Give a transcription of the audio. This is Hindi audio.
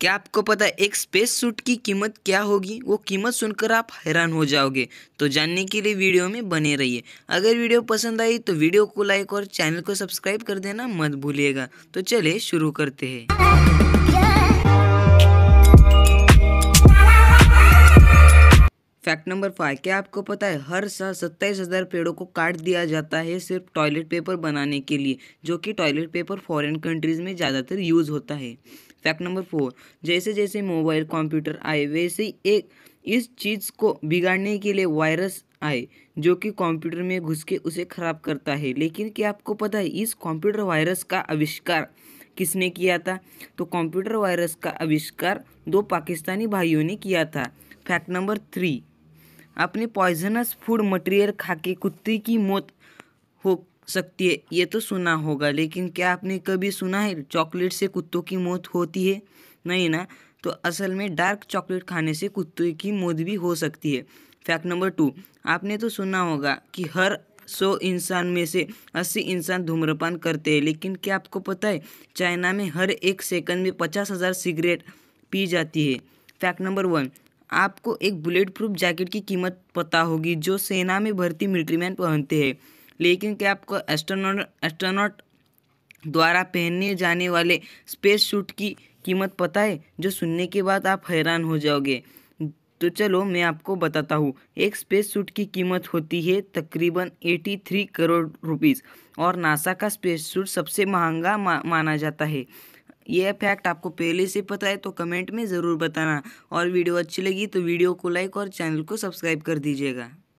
क्या आपको पता है एक स्पेस सूट की कीमत क्या होगी वो कीमत सुनकर आप हैरान हो जाओगे तो जानने के लिए वीडियो में बने रहिए अगर वीडियो पसंद आई तो वीडियो को लाइक और चैनल को सब्सक्राइब कर देना मत भूलिएगा तो चले शुरू करते हैं फैक्ट नंबर फाइव क्या आपको पता है हर साल सत्ताईस हज़ार पेड़ों को काट दिया जाता है सिर्फ टॉयलेट पेपर बनाने के लिए जो कि टॉयलेट पेपर फॉरेन कंट्रीज़ में ज़्यादातर यूज़ होता है फैक्ट नंबर फोर जैसे जैसे मोबाइल कंप्यूटर आए वैसे एक इस चीज़ को बिगाड़ने के लिए वायरस आए जो कि कंप्यूटर में घुस के उसे ख़राब करता है लेकिन क्या आपको पता है इस कंप्यूटर वायरस का आविष्कार किसने किया था तो कंप्यूटर वायरस का आविष्कार दो पाकिस्तानी भाइयों ने किया था फैक्ट नंबर थ्री अपने पॉइजनस फूड मटेरियल खा के कुत्ते की मौत हो सकती है ये तो सुना होगा लेकिन क्या आपने कभी सुना है चॉकलेट से कुत्तों की मौत होती है नहीं ना तो असल में डार्क चॉकलेट खाने से कुत्ते की मौत भी हो सकती है फैक्ट नंबर टू आपने तो सुना होगा कि हर सौ इंसान में से अस्सी इंसान धूम्रपान करते हैं लेकिन क्या आपको पता है चाइना में हर एक सेकंड में पचास हज़ार सिगरेट पी जाती है फैक्ट नंबर वन आपको एक बुलेट प्रूफ जैकेट की कीमत पता होगी जो सेना में भर्ती मिलिट्री मैन पहनते हैं लेकिन क्या आपको एस्ट्रोनॉट एस्ट्रोनॉट द्वारा पहने जाने वाले स्पेस सूट की कीमत पता है जो सुनने के बाद आप हैरान हो जाओगे तो चलो मैं आपको बताता हूँ एक स्पेस सूट की कीमत होती है तकरीबन 83 करोड़ रुपीज़ और नासा का स्पेस सूट सबसे महंगा मा, माना जाता है यह फैक्ट आपको पहले से पता है तो कमेंट में ज़रूर बताना और वीडियो अच्छी लगी तो वीडियो को लाइक और चैनल को सब्सक्राइब कर दीजिएगा